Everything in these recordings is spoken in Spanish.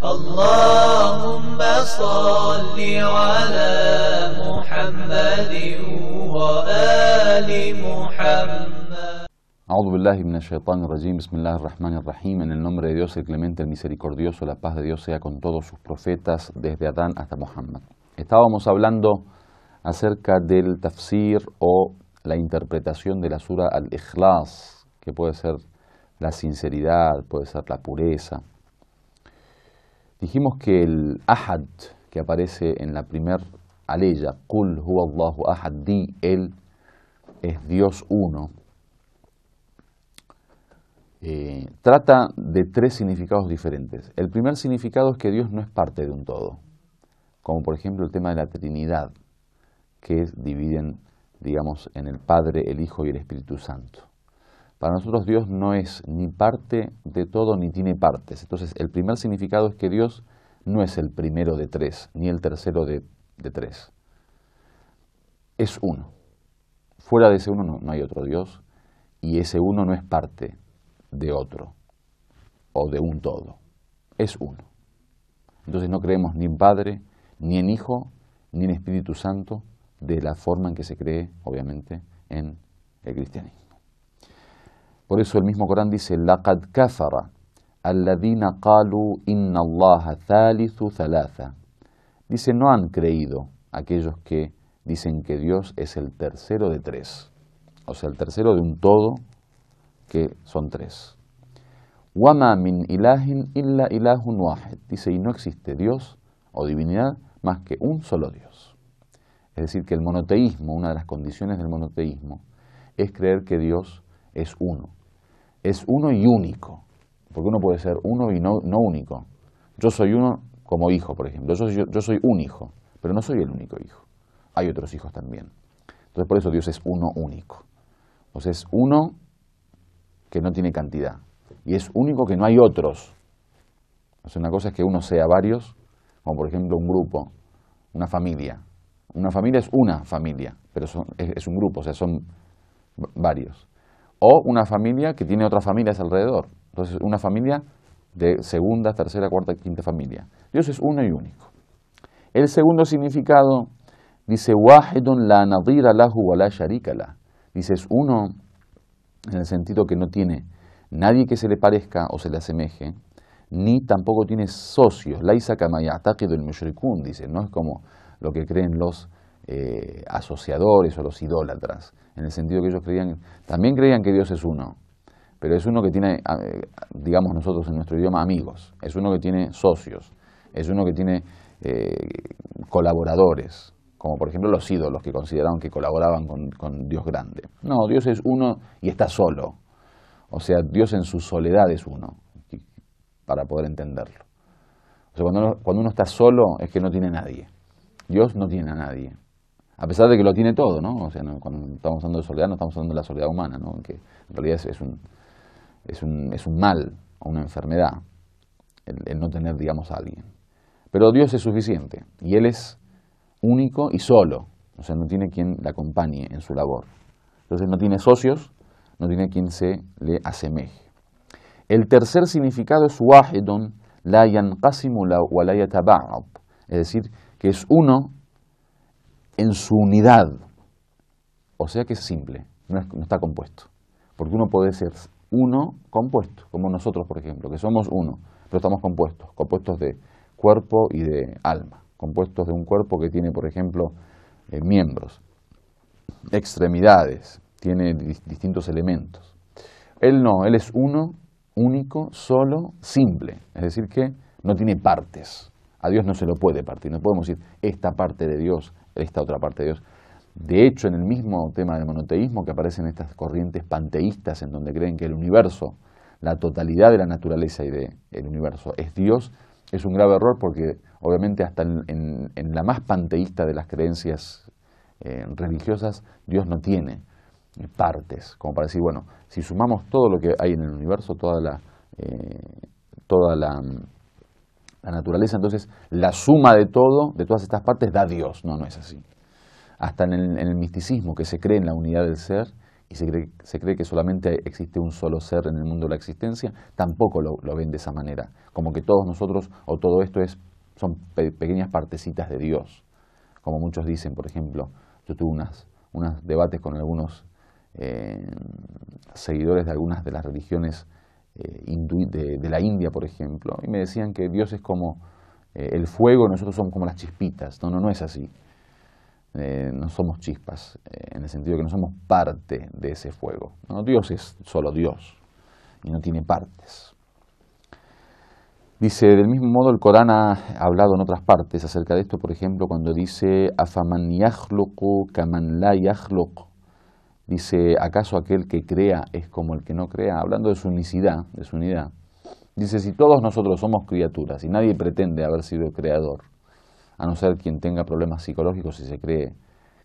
اللهم صل على محمد وآل محمد أعوذ بالله من الشيطان الرجيم بسم الله الرحمن الرحيم En el nombre de Dios el clemente, el misericordioso, la paz de Dios sea con todos sus profetas desde Adán hasta Muhammad. Estábamos hablando acerca del tafsir o la interpretación de la sura al-Ikhlas, que puede ser la sinceridad, puede ser la pureza, Dijimos que el ahad que aparece en la primera aleya, Kul huwa Allahu ahad, di, él es Dios uno, eh, trata de tres significados diferentes. El primer significado es que Dios no es parte de un todo, como por ejemplo el tema de la Trinidad, que es, dividen, digamos, en el Padre, el Hijo y el Espíritu Santo. Para nosotros Dios no es ni parte de todo ni tiene partes. Entonces el primer significado es que Dios no es el primero de tres, ni el tercero de, tres. Es uno. Fuera de ese uno no, no hay otro Dios y ese uno no es parte de otro o de un todo. Es uno. Entonces no creemos ni en Padre, ni en Hijo, ni en Espíritu Santo, de la forma en que se cree, obviamente, en el cristianismo. Por eso el mismo Corán dice, Laqad kafara qalu thalithu Dice, no han creído aquellos que dicen que Dios es el tercero de tres, o sea, el tercero de un todo que son tres. Wama min ilahin illa Dice, y no existe Dios o divinidad más que un solo Dios. Es decir, que el monoteísmo, una de las condiciones del monoteísmo, es creer que Dios es uno, es uno y único, porque uno puede ser uno y no, no único. Yo soy uno como hijo, por ejemplo, yo, yo, soy un hijo, pero no soy el único hijo, hay otros hijos también. Entonces por eso Dios es uno único. O sea, es uno que no tiene cantidad y es único que no hay otros. O sea, una cosa es que uno sea varios, como por ejemplo un grupo, una familia. Una familia es una familia, pero es un grupo, o sea, son varios o una familia que tiene otras familias alrededor. Entonces, una familia de segunda, tercera, cuarta, quinta familia. Dios es uno y único. El segundo significado dice wahidun la nadira lahu la Dice es uno en el sentido que no tiene nadie que se le parezca o se le asemeje, ni tampoco tiene socios. Laisa el del mushrikun, dice, no es como lo que creen los eh, asociadores o los idólatras, en el sentido que ellos creían, también creían que Dios es uno, pero es uno que tiene, eh, digamos nosotros en nuestro idioma, amigos, es uno que tiene socios, es uno que tiene eh, colaboradores, como por ejemplo los ídolos que consideraban que colaboraban con, Dios grande. No, Dios es uno y está solo, o sea, Dios en su soledad es uno, para poder entenderlo. O sea, cuando uno, está solo es que no tiene nadie. Dios no tiene a nadie a pesar de que lo tiene todo, ¿no? O sea, cuando estamos hablando de soledad no estamos hablando de la soledad humana, ¿no? Que en realidad es, un, es, un, mal o una enfermedad el, no tener, digamos, a alguien. Pero Dios es suficiente y Él es único y solo, o sea, no tiene quien le acompañe en su labor. Entonces no tiene socios, no tiene quien se le asemeje. El tercer significado es wahidun la yanqasimu wa la es decir, que es uno en su unidad. O sea que es simple, no, está compuesto. Porque uno puede ser uno compuesto, como nosotros, por ejemplo, que somos uno, pero estamos compuestos, compuestos de cuerpo y de alma, compuestos de un cuerpo que tiene, por ejemplo, eh, miembros, extremidades, tiene distintos elementos. Él no, él es uno, único, solo, simple, es decir, que no tiene partes. A Dios no se lo puede partir, no podemos decir esta parte de Dios, esta otra parte de Dios. De hecho, en el mismo tema del monoteísmo que aparecen estas corrientes panteístas en donde creen que el universo, la totalidad de la naturaleza y del universo es Dios, es un grave error porque obviamente hasta en, la más panteísta de las creencias eh, religiosas, Dios no tiene partes, como para decir, bueno, si sumamos todo lo que hay en el universo, toda la eh, la naturaleza, entonces la suma de todo, de todas estas partes, da Dios. No, no es así. Hasta en el, misticismo que se cree en la unidad del ser y se cree, que solamente existe un solo ser en el mundo de la existencia, tampoco lo, ven de esa manera. Como que todos nosotros o todo esto es, son pequeñas partecitas de Dios. Como muchos dicen, por ejemplo, yo tuve unos debates con algunos eh, seguidores de algunas de las religiones eh, de, la India, por ejemplo, y me decían que Dios es como eh, el fuego, nosotros somos como las chispitas. No, no, no es así. Eh, no somos chispas, en el sentido de que no somos parte de ese fuego. No, Dios es solo Dios y no tiene partes. Dice, del mismo modo el Corán ha hablado en otras partes acerca de esto, por ejemplo, cuando dice, Afaman yahluku kaman la Dice, ¿acaso aquel que crea es como el que no crea? Hablando de su unicidad, de su unidad. Dice, si todos nosotros somos criaturas y nadie pretende haber sido creador, a no ser quien tenga problemas psicológicos y se cree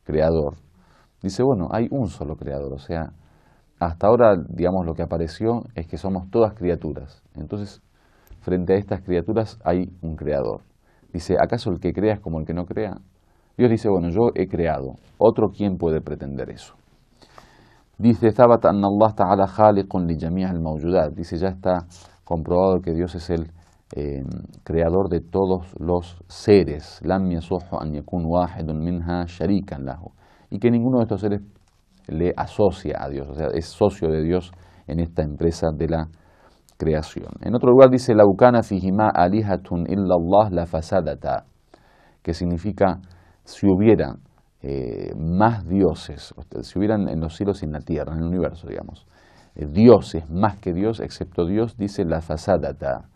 creador, dice, bueno, hay un solo creador, o sea, hasta ahora, digamos, lo que apareció es que somos todas criaturas. Entonces, frente a estas criaturas hay un creador. Dice, ¿acaso el que crea es como el que no crea? Dios dice, bueno, yo he creado, otro quién puede pretender eso. Dice Dice, ya está comprobado que Dios es el eh, creador de todos los seres. Y que ninguno de estos seres le asocia a Dios, o sea, es socio de Dios en esta empresa de la creación. En otro lugar dice la fasadata, que significa si hubiera eh, más dioses, si hubieran en los cielos y en la tierra, en el universo, digamos, eh, dioses más que Dios, excepto Dios, dice la fasadata,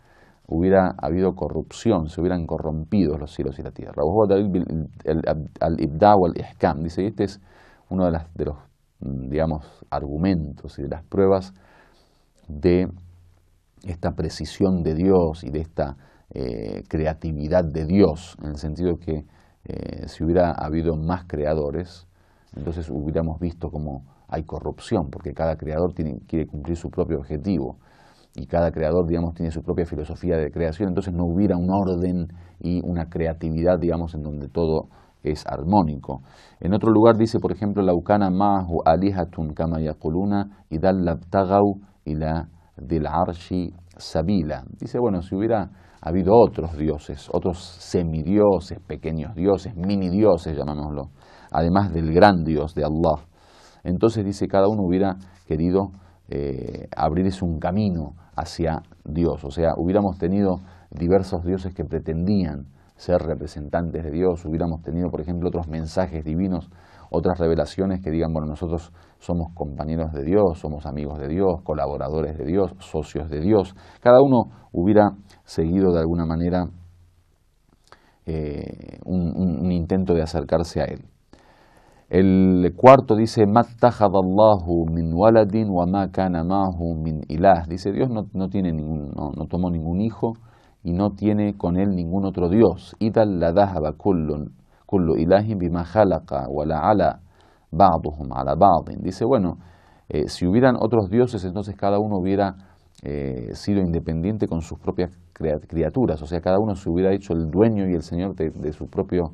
hubiera habido corrupción, se hubieran corrompido los cielos y la tierra. al al-Ihkam, dice, y este es uno de, las, de los, mm, digamos, argumentos y de las pruebas de esta precisión de Dios y de esta eh, creatividad de Dios, en el sentido que eh, si hubiera habido más creadores, entonces hubiéramos visto cómo hay corrupción, porque cada creador quiere cumplir su propio objetivo y cada creador, digamos, tiene su propia filosofía de creación, entonces no hubiera un orden y una creatividad, digamos, en donde todo es armónico. En otro lugar dice, por ejemplo, la ukana ma'hu alihatun kama yakuluna idal y ila la arshi sabila. Dice, bueno, si hubiera ha habido otros dioses, otros semidioses, pequeños dioses, mini dioses, llamámoslo, además del gran dios de Allah. Entonces dice, cada uno hubiera querido eh, abrirse un camino hacia Dios, o sea, hubiéramos tenido diversos dioses que pretendían ser representantes de Dios, hubiéramos tenido, por ejemplo, otros mensajes divinos, otras revelaciones que digan, bueno, nosotros somos compañeros de Dios, somos amigos de Dios, colaboradores de Dios, socios de Dios. Cada uno hubiera seguido de alguna manera eh, un, intento de acercarse a Él. El cuarto dice, min waladin wa ma min ilah. Dice, Dios no, tiene ningún, no, tomó ningún hijo y no tiene con él ningún otro Dios. la wa la ala. Ba'duhum ala Dice, bueno, eh, si hubieran otros dioses, entonces cada uno hubiera eh, sido independiente con sus propias criaturas, o sea, cada uno se hubiera hecho el dueño y el señor de, su propio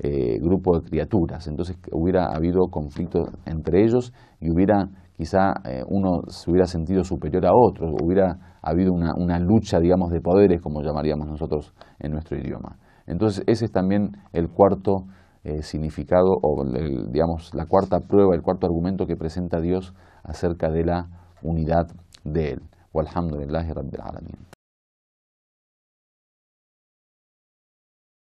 eh, grupo de criaturas. Entonces hubiera habido conflictos entre ellos y hubiera quizá uno se hubiera sentido superior a otro, hubiera habido una, una, lucha, digamos, de poderes, como llamaríamos nosotros en nuestro idioma. Entonces ese es también el cuarto eh, significado o, digamos, la cuarta prueba, el cuarto argumento que presenta Dios acerca de la unidad de Él. Walhamdulillahi